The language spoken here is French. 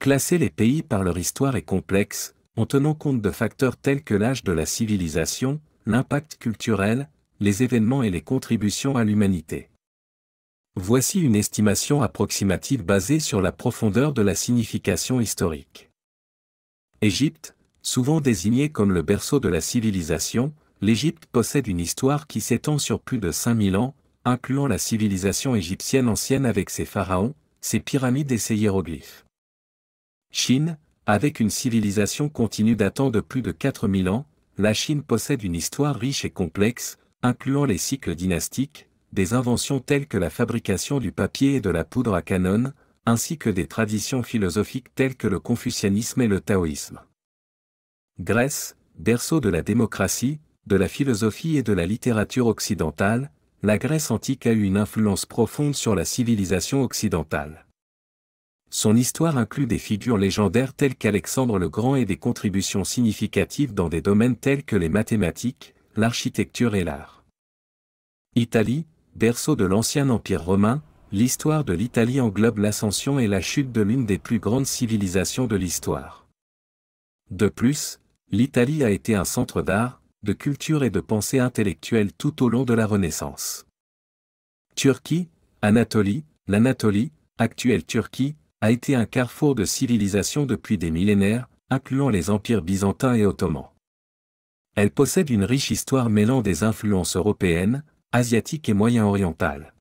Classer les pays par leur histoire est complexe, en tenant compte de facteurs tels que l'âge de la civilisation, l'impact culturel, les événements et les contributions à l'humanité. Voici une estimation approximative basée sur la profondeur de la signification historique. Égypte, souvent désignée comme le berceau de la civilisation, l'Égypte possède une histoire qui s'étend sur plus de 5000 ans, incluant la civilisation égyptienne ancienne avec ses pharaons, ses pyramides et ses hiéroglyphes. Chine, avec une civilisation continue datant de plus de 4000 ans, la Chine possède une histoire riche et complexe, incluant les cycles dynastiques, des inventions telles que la fabrication du papier et de la poudre à canon, ainsi que des traditions philosophiques telles que le confucianisme et le taoïsme. Grèce, berceau de la démocratie, de la philosophie et de la littérature occidentale, la Grèce antique a eu une influence profonde sur la civilisation occidentale. Son histoire inclut des figures légendaires telles qu'Alexandre le Grand et des contributions significatives dans des domaines tels que les mathématiques, l'architecture et l'art. Italie, berceau de l'ancien Empire romain, l'histoire de l'Italie englobe l'ascension et la chute de l'une des plus grandes civilisations de l'histoire. De plus, l'Italie a été un centre d'art, de culture et de pensée intellectuelle tout au long de la Renaissance. Turquie, Anatolie, l'Anatolie, actuelle Turquie, a été un carrefour de civilisation depuis des millénaires, incluant les empires byzantins et ottomans. Elle possède une riche histoire mêlant des influences européennes, asiatiques et moyen-orientales.